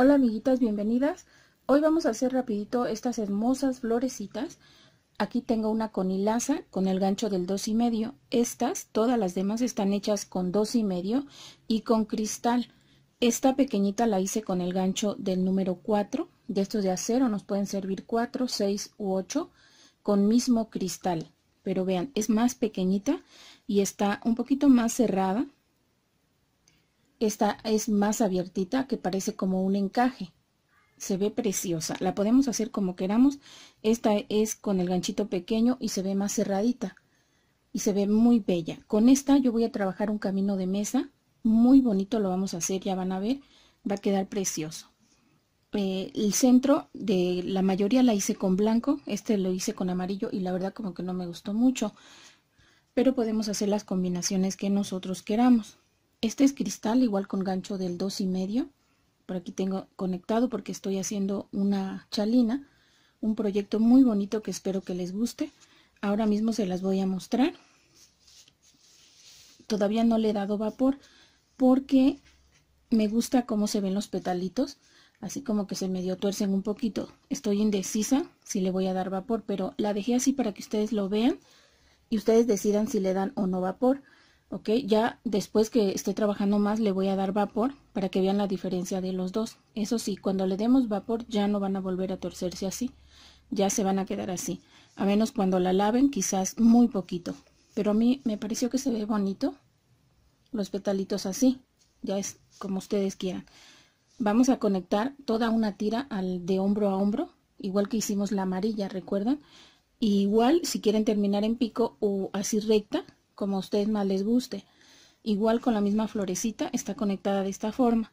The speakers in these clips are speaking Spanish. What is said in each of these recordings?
Hola amiguitas, bienvenidas. Hoy vamos a hacer rapidito estas hermosas florecitas. Aquí tengo una con hilaza, con el gancho del dos y medio. Estas, todas las demás están hechas con dos y medio y con cristal. Esta pequeñita la hice con el gancho del número 4, de estos de acero nos pueden servir 4, 6 u 8 con mismo cristal. Pero vean, es más pequeñita y está un poquito más cerrada, esta es más abiertita que parece como un encaje. Se ve preciosa. La podemos hacer como queramos. Esta es con el ganchito pequeño y se ve más cerradita. Y se ve muy bella. Con esta yo voy a trabajar un camino de mesa. Muy bonito lo vamos a hacer, ya van a ver. Va a quedar precioso. Eh, el centro de la mayoría la hice con blanco. Este lo hice con amarillo y la verdad como que no me gustó mucho. Pero podemos hacer las combinaciones que nosotros queramos. Este es cristal, igual con gancho del 2 y medio. Por aquí tengo conectado porque estoy haciendo una chalina. Un proyecto muy bonito que espero que les guste. Ahora mismo se las voy a mostrar. Todavía no le he dado vapor porque me gusta cómo se ven los petalitos. Así como que se medio tuercen un poquito. Estoy indecisa si le voy a dar vapor, pero la dejé así para que ustedes lo vean y ustedes decidan si le dan o no vapor ok ya después que esté trabajando más le voy a dar vapor para que vean la diferencia de los dos eso sí cuando le demos vapor ya no van a volver a torcerse así ya se van a quedar así a menos cuando la laven quizás muy poquito pero a mí me pareció que se ve bonito los petalitos así ya es como ustedes quieran vamos a conectar toda una tira al de hombro a hombro igual que hicimos la amarilla recuerdan igual si quieren terminar en pico o así recta como a ustedes más les guste. Igual con la misma florecita está conectada de esta forma.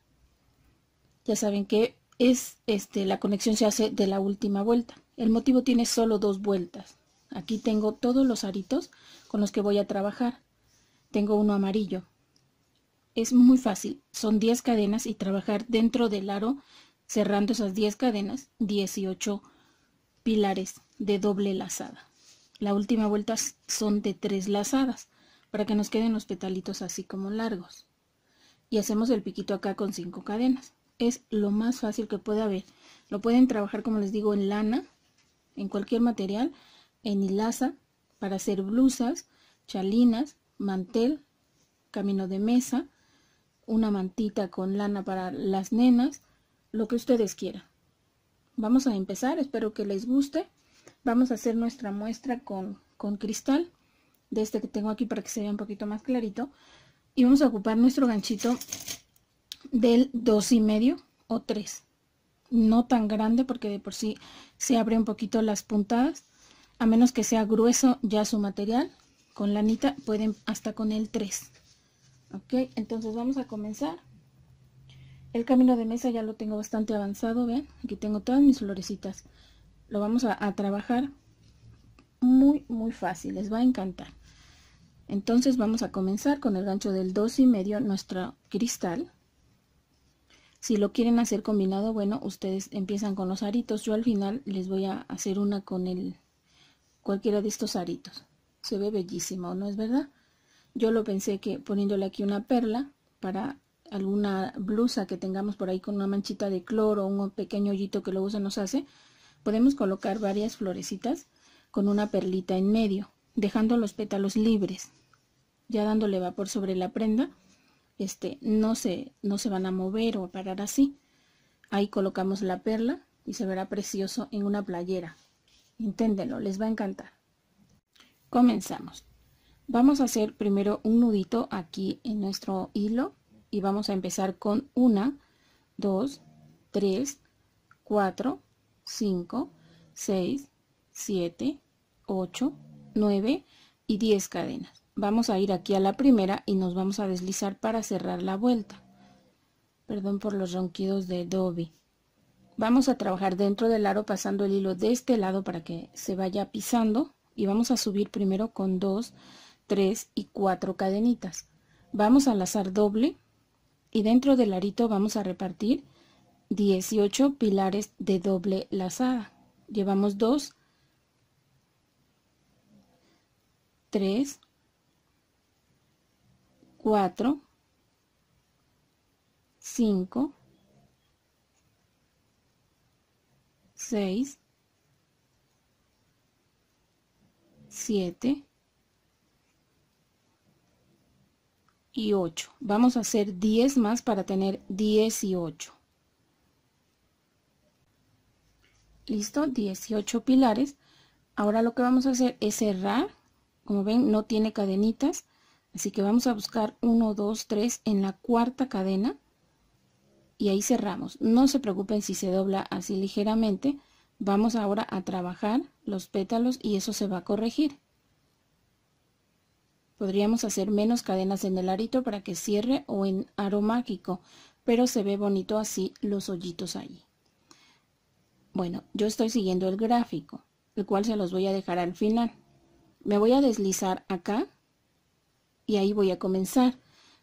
Ya saben que es este, la conexión se hace de la última vuelta. El motivo tiene solo dos vueltas. Aquí tengo todos los aritos con los que voy a trabajar. Tengo uno amarillo. Es muy fácil, son 10 cadenas y trabajar dentro del aro, cerrando esas 10 cadenas, 18 pilares de doble lazada. La última vuelta son de tres lazadas para que nos queden los petalitos así como largos. Y hacemos el piquito acá con cinco cadenas. Es lo más fácil que puede haber. Lo pueden trabajar, como les digo, en lana, en cualquier material, en hilaza, para hacer blusas, chalinas, mantel, camino de mesa, una mantita con lana para las nenas, lo que ustedes quieran. Vamos a empezar, espero que les guste. Vamos a hacer nuestra muestra con, con cristal de este que tengo aquí para que se vea un poquito más clarito. Y vamos a ocupar nuestro ganchito del 2,5 o 3. No tan grande porque de por sí se abre un poquito las puntadas. A menos que sea grueso ya su material, con lanita pueden hasta con el 3. Ok, entonces vamos a comenzar. El camino de mesa ya lo tengo bastante avanzado, ven, aquí tengo todas mis florecitas. Lo vamos a trabajar muy, muy fácil, les va a encantar. Entonces vamos a comenzar con el gancho del 2 y medio nuestro cristal. Si lo quieren hacer combinado, bueno, ustedes empiezan con los aritos. Yo al final les voy a hacer una con el cualquiera de estos aritos. Se ve bellísimo, ¿no es verdad? Yo lo pensé que poniéndole aquí una perla para alguna blusa que tengamos por ahí con una manchita de cloro, un pequeño hoyito que luego se nos hace, podemos colocar varias florecitas con una perlita en medio dejando los pétalos libres, ya dándole vapor sobre la prenda, este, no, se, no se van a mover o parar así. Ahí colocamos la perla y se verá precioso en una playera. inténdelo les va a encantar. Comenzamos. Vamos a hacer primero un nudito aquí en nuestro hilo y vamos a empezar con una, dos, tres, cuatro, cinco, seis, siete, ocho, 9 y 10 cadenas. Vamos a ir aquí a la primera y nos vamos a deslizar para cerrar la vuelta. Perdón por los ronquidos de Dobby. Vamos a trabajar dentro del aro pasando el hilo de este lado para que se vaya pisando y vamos a subir primero con 2, 3 y 4 cadenitas. Vamos a lazar doble y dentro del arito vamos a repartir 18 pilares de doble lazada. Llevamos 2 3, 4, 5, 6, 7 y 8. Vamos a hacer 10 más para tener 18. Listo, 18 pilares. Ahora lo que vamos a hacer es cerrar como ven, no tiene cadenitas. Así que vamos a buscar 1, 2, 3 en la cuarta cadena. Y ahí cerramos. No se preocupen si se dobla así ligeramente. Vamos ahora a trabajar los pétalos y eso se va a corregir. Podríamos hacer menos cadenas en el arito para que cierre o en aro mágico, pero se ve bonito así los hoyitos allí. Bueno, yo estoy siguiendo el gráfico, el cual se los voy a dejar al final me voy a deslizar acá y ahí voy a comenzar.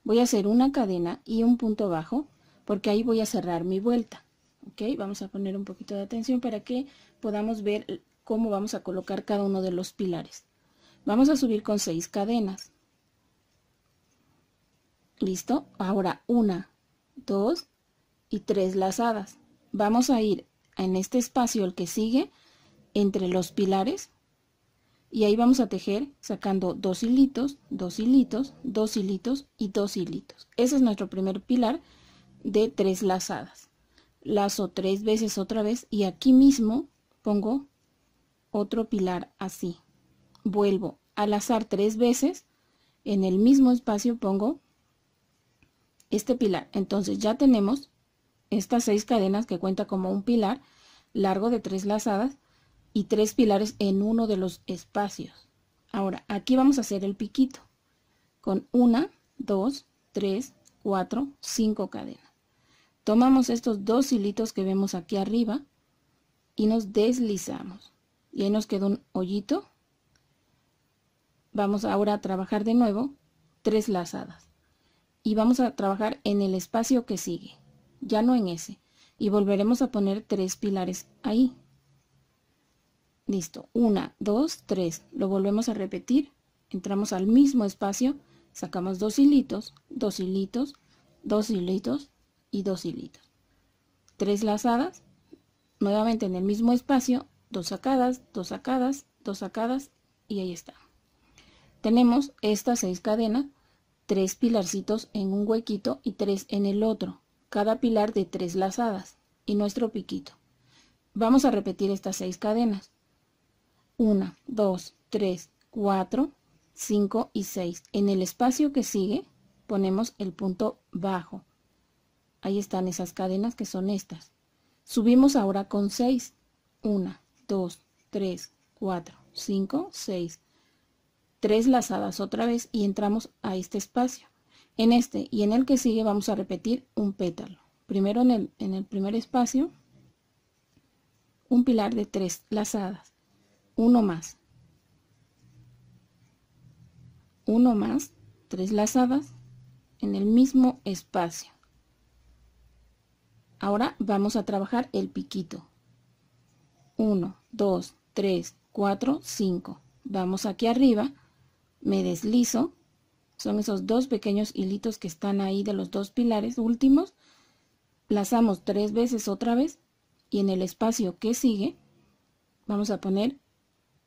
Voy a hacer una cadena y un punto bajo porque ahí voy a cerrar mi vuelta. ¿Ok? Vamos a poner un poquito de atención para que podamos ver cómo vamos a colocar cada uno de los pilares. Vamos a subir con seis cadenas. ¿Listo? Ahora una, dos y tres lazadas. Vamos a ir en este espacio, el que sigue, entre los pilares, y ahí vamos a tejer sacando dos hilitos, dos hilitos, dos hilitos y dos hilitos. Ese es nuestro primer pilar de tres lazadas. Lazo tres veces otra vez y aquí mismo pongo otro pilar así. Vuelvo a lazar tres veces, en el mismo espacio pongo este pilar. Entonces ya tenemos estas seis cadenas que cuenta como un pilar largo de tres lazadas y tres pilares en uno de los espacios. Ahora, aquí vamos a hacer el piquito con una, dos, tres, cuatro, cinco cadenas. Tomamos estos dos hilitos que vemos aquí arriba y nos deslizamos. Y ahí nos quedó un hoyito. Vamos ahora a trabajar de nuevo tres lazadas. Y vamos a trabajar en el espacio que sigue, ya no en ese. Y volveremos a poner tres pilares ahí. Listo, una, dos, tres. Lo volvemos a repetir. Entramos al mismo espacio, sacamos dos hilitos, dos hilitos, dos hilitos y dos hilitos. Tres lazadas, nuevamente en el mismo espacio, dos sacadas, dos sacadas, dos sacadas y ahí está. Tenemos estas seis cadenas, tres pilarcitos en un huequito y tres en el otro, cada pilar de tres lazadas y nuestro piquito. Vamos a repetir estas seis cadenas. 1, 2, 3, 4, 5 y 6. En el espacio que sigue ponemos el punto bajo. Ahí están esas cadenas que son estas. Subimos ahora con 6. 1, 2, 3, 4, 5, 6. Tres lazadas otra vez y entramos a este espacio. En este y en el que sigue vamos a repetir un pétalo. Primero en el, en el primer espacio, un pilar de tres lazadas uno más, uno más, tres lazadas en el mismo espacio. Ahora vamos a trabajar el piquito. 1, 2, 3, 4, 5. Vamos aquí arriba, me deslizo. Son esos dos pequeños hilitos que están ahí de los dos pilares últimos. Lazamos tres veces otra vez y en el espacio que sigue vamos a poner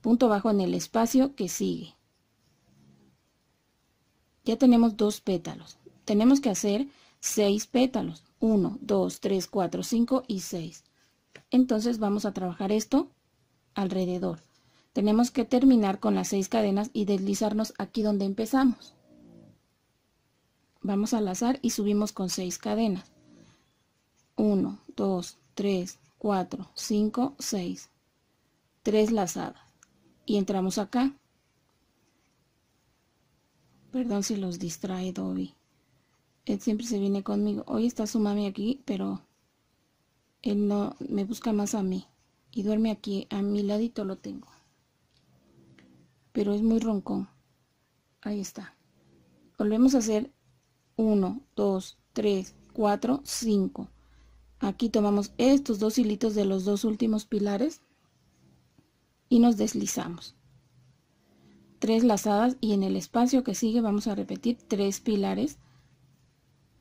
punto bajo en el espacio que sigue. Ya tenemos dos pétalos. Tenemos que hacer seis pétalos. Uno, dos, tres, cuatro, cinco y seis. Entonces vamos a trabajar esto alrededor. Tenemos que terminar con las seis cadenas y deslizarnos aquí donde empezamos. Vamos a lazar y subimos con seis cadenas. Uno, dos, tres, cuatro, cinco, seis. Tres lazadas y entramos acá. Perdón si los distrae Dobby. Él siempre se viene conmigo. Hoy está su mami aquí, pero él no me busca más a mí. Y duerme aquí, a mi ladito lo tengo. Pero es muy roncón. Ahí está. Volvemos a hacer 1, 2, 3, 4, 5. Aquí tomamos estos dos hilitos de los dos últimos pilares y nos deslizamos. Tres lazadas y en el espacio que sigue vamos a repetir tres pilares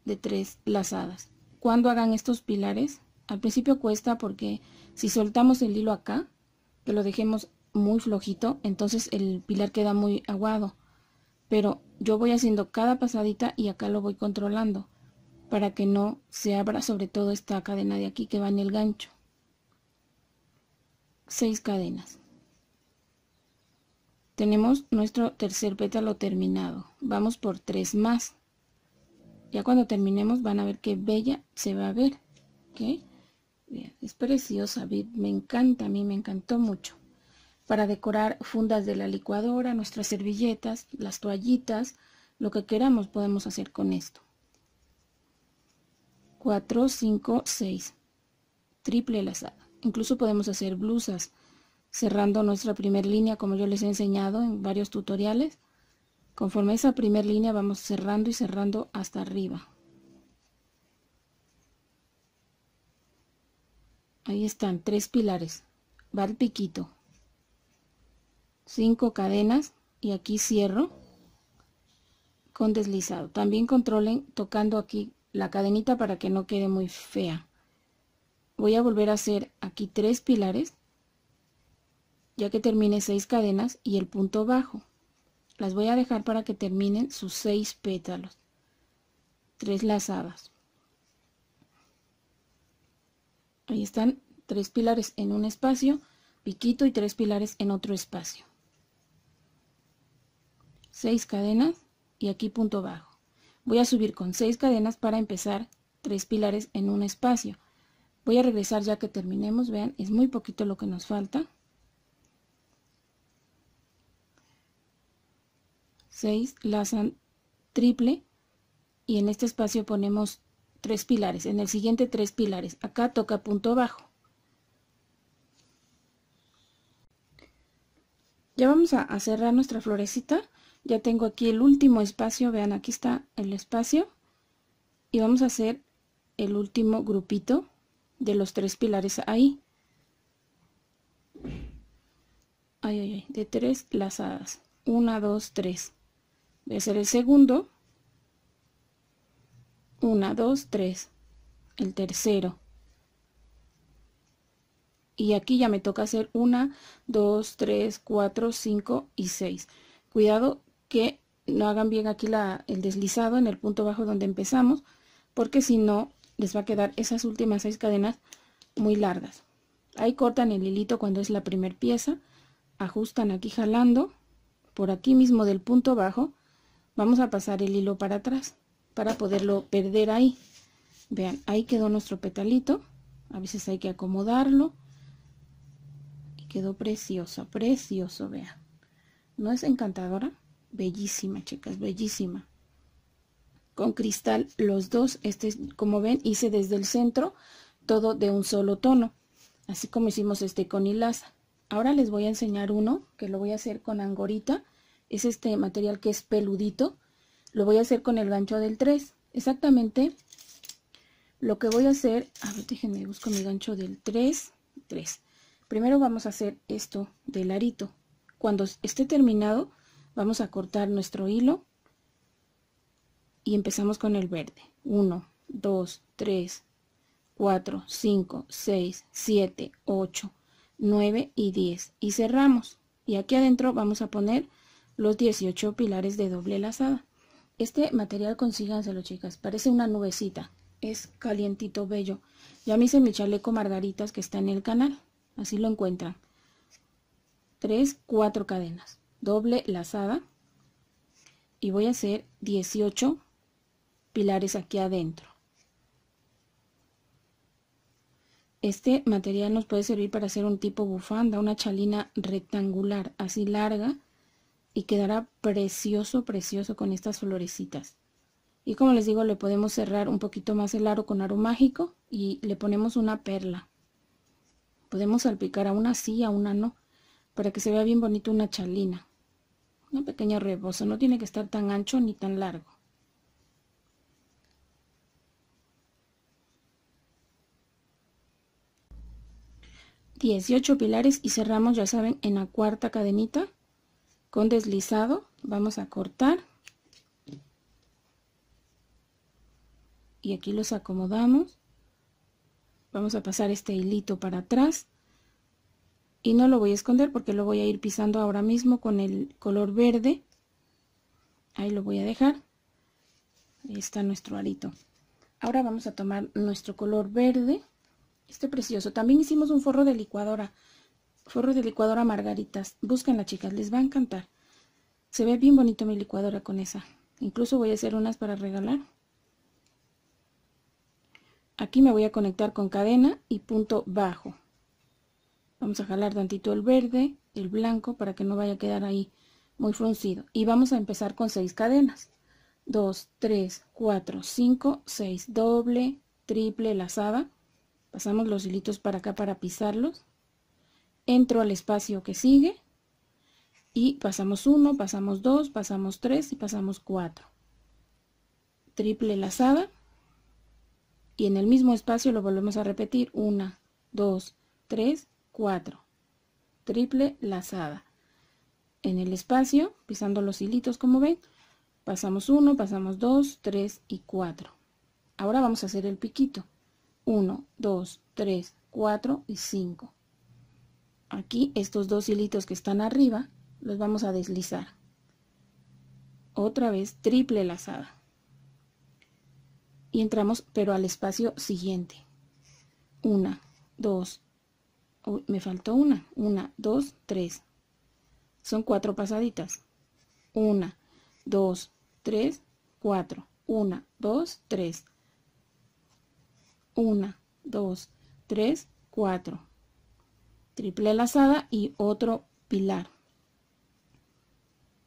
de tres lazadas. Cuando hagan estos pilares, al principio cuesta porque si soltamos el hilo acá, que lo dejemos muy flojito, entonces el pilar queda muy aguado. Pero yo voy haciendo cada pasadita y acá lo voy controlando para que no se abra sobre todo esta cadena de aquí que va en el gancho. seis cadenas. Tenemos nuestro tercer pétalo terminado. Vamos por tres más. Ya cuando terminemos van a ver qué bella se va a ver. es preciosa, me encanta, a mí me encantó mucho. Para decorar fundas de la licuadora, nuestras servilletas, las toallitas, lo que queramos podemos hacer con esto. 4, 5, 6. Triple lazada. Incluso podemos hacer blusas, cerrando nuestra primera línea como yo les he enseñado en varios tutoriales. Conforme esa primera línea vamos cerrando y cerrando hasta arriba. Ahí están, tres pilares. Va el piquito. Cinco cadenas y aquí cierro con deslizado. También controlen tocando aquí la cadenita para que no quede muy fea. Voy a volver a hacer aquí tres pilares ya que termine seis cadenas y el punto bajo. Las voy a dejar para que terminen sus seis pétalos. tres lazadas. Ahí están tres pilares en un espacio, piquito y tres pilares en otro espacio. seis cadenas y aquí punto bajo. Voy a subir con seis cadenas para empezar tres pilares en un espacio. Voy a regresar ya que terminemos, vean, es muy poquito lo que nos falta. 6 lazan triple y en este espacio ponemos tres pilares, en el siguiente tres pilares, acá toca punto bajo. Ya vamos a, cerrar nuestra florecita, ya tengo aquí el último espacio, vean aquí está el espacio y vamos a hacer el último grupito de los tres pilares ahí. Ay, ay, de tres lazadas, 1 2 tres voy a el segundo 1 2 3 el tercero y aquí ya me toca hacer una 2 3 4 5 y 6 cuidado que no hagan bien aquí la, el deslizado en el punto bajo donde empezamos porque si no les va a quedar esas últimas seis cadenas muy largas ahí cortan el hilito cuando es la primer pieza ajustan aquí jalando por aquí mismo del punto bajo vamos a pasar el hilo para atrás para poderlo perder ahí vean ahí quedó nuestro petalito a veces hay que acomodarlo y quedó precioso precioso vean no es encantadora bellísima chicas bellísima con cristal los dos este como ven hice desde el centro todo de un solo tono así como hicimos este con hilaza ahora les voy a enseñar uno que lo voy a hacer con angorita es este material que es peludito, lo voy a hacer con el gancho del 3. Exactamente lo que voy a hacer, a ver, déjenme, busco mi gancho del 3, 3. Primero vamos a hacer esto del arito. Cuando esté terminado, vamos a cortar nuestro hilo y empezamos con el verde. 1, 2, 3, 4, 5, 6, 7, 8, 9 y 10. Y cerramos. Y aquí adentro vamos a poner los 18 pilares de doble lazada. Este material consíganselo, chicas. Parece una nubecita. Es calientito, bello. Ya me hice mi chaleco margaritas que está en el canal. Así lo encuentran. 3, 4 cadenas. Doble lazada. Y voy a hacer 18 pilares aquí adentro. Este material nos puede servir para hacer un tipo bufanda, una chalina rectangular, así larga y quedará precioso, precioso con estas florecitas. Y como les digo, le podemos cerrar un poquito más el aro con aro mágico y le ponemos una perla. Podemos salpicar a una sí, a una no, para que se vea bien bonito una chalina. una pequeña rebozo, no tiene que estar tan ancho ni tan largo. 18 pilares y cerramos, ya saben, en la cuarta cadenita con deslizado vamos a cortar y aquí los acomodamos vamos a pasar este hilito para atrás y no lo voy a esconder porque lo voy a ir pisando ahora mismo con el color verde ahí lo voy a dejar ahí está nuestro arito ahora vamos a tomar nuestro color verde este precioso también hicimos un forro de licuadora Forro de licuadora margaritas. las chicas, les va a encantar. Se ve bien bonito mi licuadora con esa. Incluso voy a hacer unas para regalar. Aquí me voy a conectar con cadena y punto bajo. Vamos a jalar tantito el verde, el blanco, para que no vaya a quedar ahí muy fruncido. Y vamos a empezar con seis cadenas. 2, 3, 4, 5, 6, doble, triple lazada. Pasamos los hilitos para acá para pisarlos entro al espacio que sigue y pasamos 1, pasamos 2, pasamos 3 y pasamos 4. Triple lazada y en el mismo espacio lo volvemos a repetir 1, 2, 3, 4. Triple lazada. En el espacio, pisando los hilitos como ven, pasamos 1, pasamos 2, 3 y 4. Ahora vamos a hacer el piquito. 1, 2, 3, 4 y 5 aquí estos dos hilitos que están arriba los vamos a deslizar otra vez triple lazada y entramos pero al espacio siguiente una dos me faltó una una dos tres son cuatro pasaditas una dos tres cuatro una dos tres una dos tres cuatro triple lazada y otro pilar.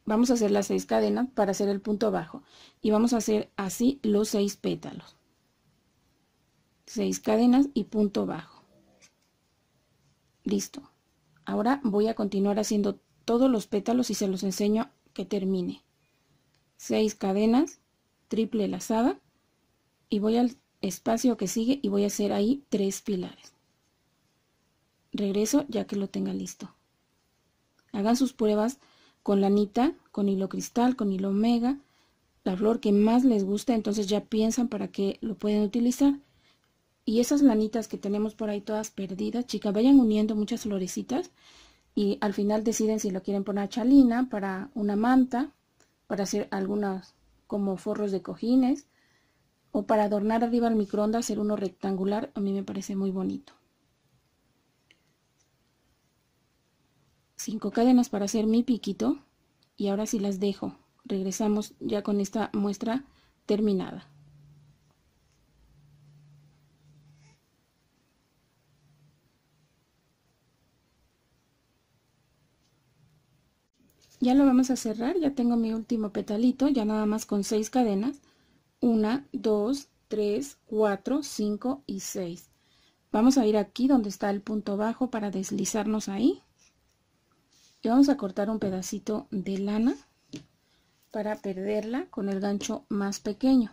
Vamos a hacer las seis cadenas para hacer el punto bajo y vamos a hacer así los seis pétalos. Seis cadenas y punto bajo. Listo. Ahora voy a continuar haciendo todos los pétalos y se los enseño que termine. Seis cadenas, triple lazada y voy al espacio que sigue y voy a hacer ahí tres pilares regreso ya que lo tenga listo. Hagan sus pruebas con lanita, con hilo cristal, con hilo omega, la flor que más les gusta, entonces ya piensan para qué lo pueden utilizar. Y esas lanitas que tenemos por ahí todas perdidas, chicas, vayan uniendo muchas florecitas y al final deciden si lo quieren poner a chalina, para una manta, para hacer algunas como forros de cojines o para adornar arriba el microondas, hacer uno rectangular, a mí me parece muy bonito. 5 cadenas para hacer mi piquito y ahora si las dejo regresamos ya con esta muestra terminada ya lo vamos a cerrar ya tengo mi último petalito ya nada más con 6 cadenas 1 2 3 4 5 y 6 vamos a ir aquí donde está el punto bajo para deslizarnos ahí y vamos a cortar un pedacito de lana para perderla con el gancho más pequeño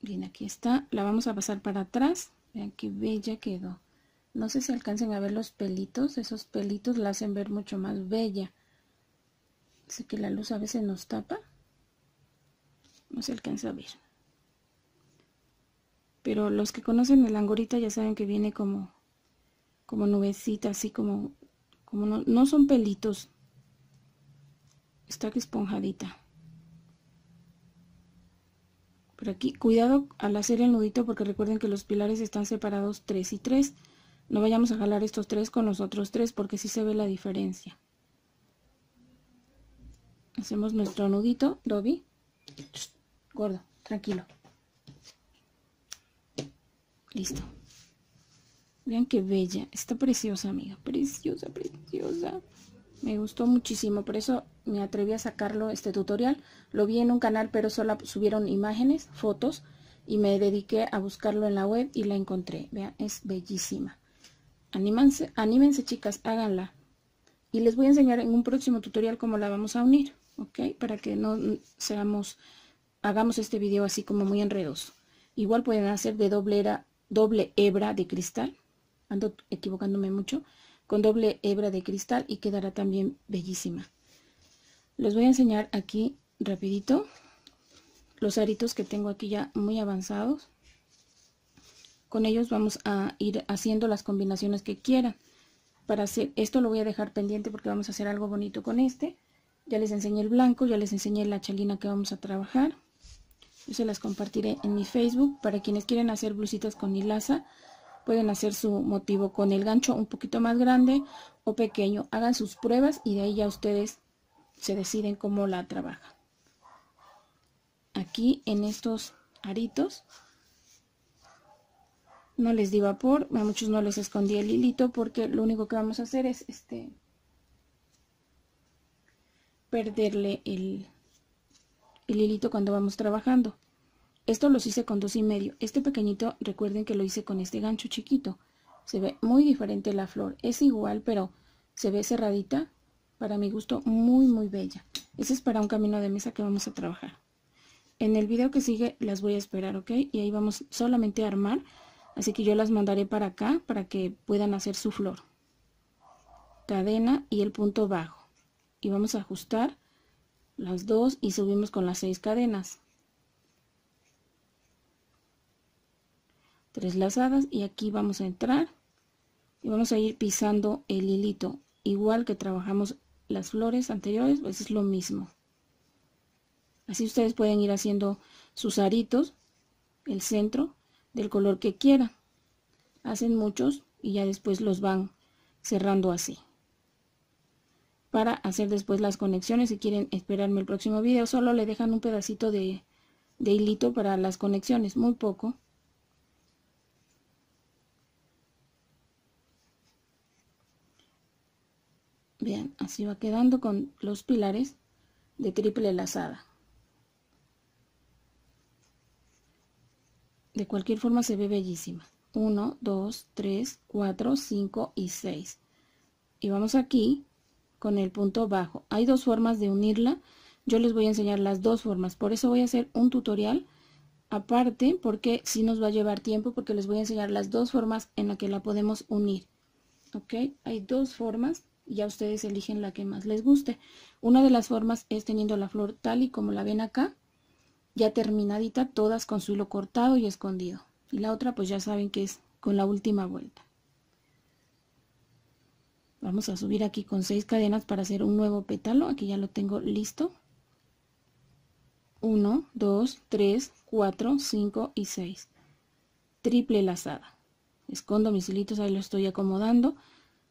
bien aquí está la vamos a pasar para atrás vean qué bella quedó no sé si alcancen a ver los pelitos esos pelitos la hacen ver mucho más bella así que la luz a veces nos tapa no se alcanza a ver pero los que conocen el angorita ya saben que viene como como nubecita así como como no, son pelitos está que esponjadita por aquí cuidado al hacer el nudito porque recuerden que los pilares están separados 3 y 3 no vayamos a jalar estos tres con los otros tres porque sí se ve la diferencia hacemos nuestro nudito Dobby Gordo, tranquilo. Listo. Vean qué bella. Está preciosa, amiga. Preciosa, preciosa. Me gustó muchísimo. Por eso me atreví a sacarlo este tutorial. Lo vi en un canal, pero solo subieron imágenes, fotos. Y me dediqué a buscarlo en la web y la encontré. Vean, es bellísima. Anímense, anímense chicas, háganla. Y les voy a enseñar en un próximo tutorial cómo la vamos a unir. ¿Ok? Para que no seamos hagamos este video así como muy enredoso. Igual pueden hacer de doble, era, doble hebra de cristal. Ando equivocándome mucho. Con doble hebra de cristal y quedará también bellísima. Les voy a enseñar aquí rapidito los aritos que tengo aquí ya muy avanzados. Con ellos vamos a ir haciendo las combinaciones que quieran. Para hacer esto lo voy a dejar pendiente porque vamos a hacer algo bonito con este. Ya les enseñé el blanco, ya les enseñé la chalina que vamos a trabajar. Yo se las compartiré en mi Facebook. Para quienes quieren hacer blusitas con hilaza, pueden hacer su motivo con el gancho un poquito más grande o pequeño. Hagan sus pruebas y de ahí ya ustedes se deciden cómo la trabajan. Aquí en estos aritos no les di vapor, a muchos no les escondí el hilito porque lo único que vamos a hacer es este perderle el, el hilito cuando vamos trabajando. Esto los hice con dos y medio. Este pequeñito, recuerden que lo hice con este gancho chiquito. Se ve muy diferente la flor. Es igual, pero se ve cerradita. Para mi gusto, muy, muy bella. Ese es para un camino de mesa que vamos a trabajar. En el video que sigue las voy a esperar, ¿ok? Y ahí vamos solamente a armar. Así que yo las mandaré para acá para que puedan hacer su flor. Cadena y el punto bajo. Y vamos a ajustar las dos y subimos con las seis cadenas. Tres lazadas y aquí vamos a entrar y vamos a ir pisando el hilito igual que trabajamos las flores anteriores pues es lo mismo así ustedes pueden ir haciendo sus aritos el centro del color que quieran hacen muchos y ya después los van cerrando así para hacer después las conexiones. Si quieren esperarme el próximo video, solo le dejan un pedacito de, de hilito para las conexiones, muy poco. Vean, así va quedando con los pilares de triple lazada. De cualquier forma se ve bellísima. 1, 2, 3, 4, 5 y 6. Y vamos aquí con el punto bajo. Hay dos formas de unirla. Yo les voy a enseñar las dos formas. Por eso voy a hacer un tutorial aparte porque si sí nos va a llevar tiempo porque les voy a enseñar las dos formas en la que la podemos unir. ¿Ok? Hay dos formas y ya ustedes eligen la que más les guste. Una de las formas es teniendo la flor tal y como la ven acá, ya terminadita, todas con su hilo cortado y escondido. Y la otra pues ya saben que es con la última vuelta. Vamos a subir aquí con seis cadenas para hacer un nuevo pétalo. Aquí ya lo tengo listo. 1, 2, 3, 4, 5 y 6. Triple lazada. Escondo mis hilitos, ahí lo estoy acomodando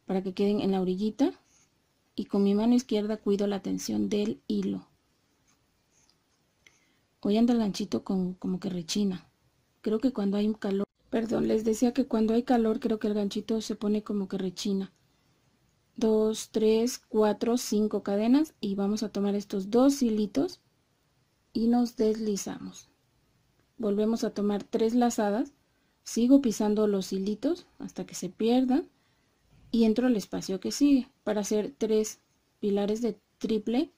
para que queden en la orillita. Y con mi mano izquierda cuido la tensión del hilo. Hoy anda el ganchito con, como que rechina. Creo que cuando hay un calor, perdón, les decía que cuando hay calor creo que el ganchito se pone como que rechina. 2, 3, 4, 5 cadenas y vamos a tomar estos dos hilitos y nos deslizamos. Volvemos a tomar tres lazadas, sigo pisando los hilitos hasta que se pierdan y entro al espacio que sigue para hacer tres pilares de triple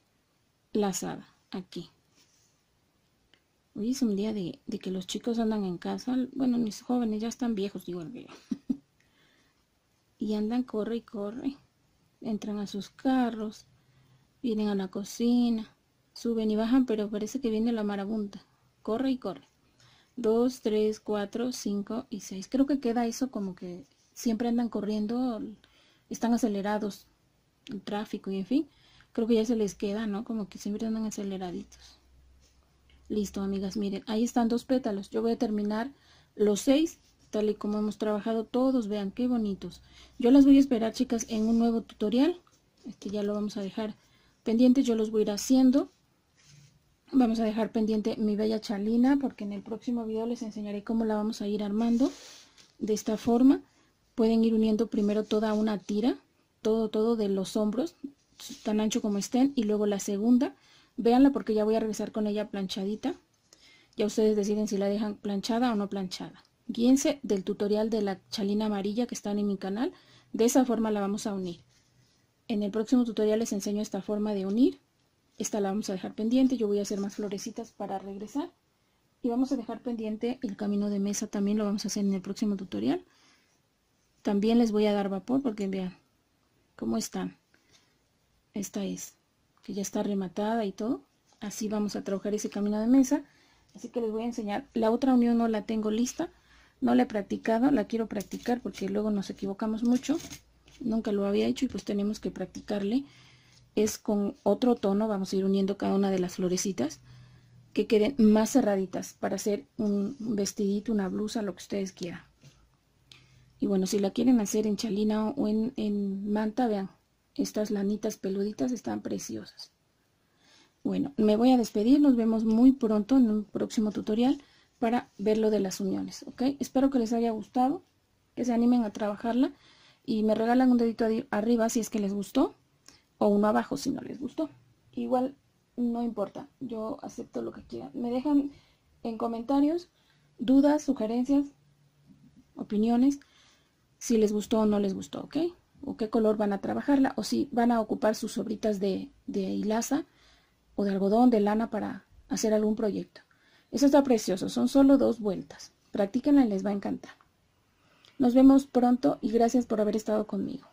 lazada aquí. Hoy es un día de, que los chicos andan en casa, bueno, mis jóvenes ya están viejos, digo el y andan corre y corre entran a sus carros, vienen a la cocina, suben y bajan, pero parece que viene la marabunta. Corre y corre. dos tres cuatro cinco y seis Creo que queda eso como que siempre andan corriendo, están acelerados el tráfico y en fin. Creo que ya se les queda, ¿no? Como que siempre andan aceleraditos. Listo, amigas, miren, ahí están dos pétalos. Yo voy a terminar los seis tal y como hemos trabajado todos, vean qué bonitos. Yo las voy a esperar, chicas, en un nuevo tutorial. Este ya lo vamos a dejar pendiente, yo los voy a ir haciendo. Vamos a dejar pendiente mi bella chalina porque en el próximo video les enseñaré cómo la vamos a ir armando de esta forma. Pueden ir uniendo primero toda una tira, todo, todo de los hombros, tan ancho como estén, y luego la segunda. Véanla porque ya voy a regresar con ella planchadita. Ya ustedes deciden si la dejan planchada o no planchada guíense del tutorial de la chalina amarilla que están en mi canal. De esa forma la vamos a unir. En el próximo tutorial les enseño esta forma de unir. Esta la vamos a dejar pendiente. Yo voy a hacer más florecitas para regresar. Y vamos a dejar pendiente el camino de mesa también lo vamos a hacer en el próximo tutorial. También les voy a dar vapor porque vean cómo están. Esta es, que ya está rematada y todo. Así vamos a trabajar ese camino de mesa. Así que les voy a enseñar. La otra unión no la tengo lista no la he practicado, la quiero practicar porque luego nos equivocamos mucho, nunca lo había hecho y pues tenemos que practicarle, es con otro tono, vamos a ir uniendo cada una de las florecitas, que queden más cerraditas para hacer un vestidito, una blusa, lo que ustedes quieran. Y bueno, si la quieren hacer en chalina o en, en manta, vean, estas lanitas peluditas están preciosas. Bueno, me voy a despedir, nos vemos muy pronto en un próximo tutorial para ver lo de las uniones, ¿ok? Espero que les haya gustado, que se animen a trabajarla y me regalan un dedito arriba si es que les gustó o uno abajo si no les gustó. Igual no importa, yo acepto lo que quieran. Me dejan en comentarios dudas, sugerencias, opiniones, si les gustó o no les gustó, ¿ok? O qué color van a trabajarla, o si van a ocupar sus sobritas de, de hilaza o de algodón, de lana para hacer algún proyecto. Eso está precioso, son solo dos vueltas. Practíquenla y les va a encantar. Nos vemos pronto y gracias por haber estado conmigo.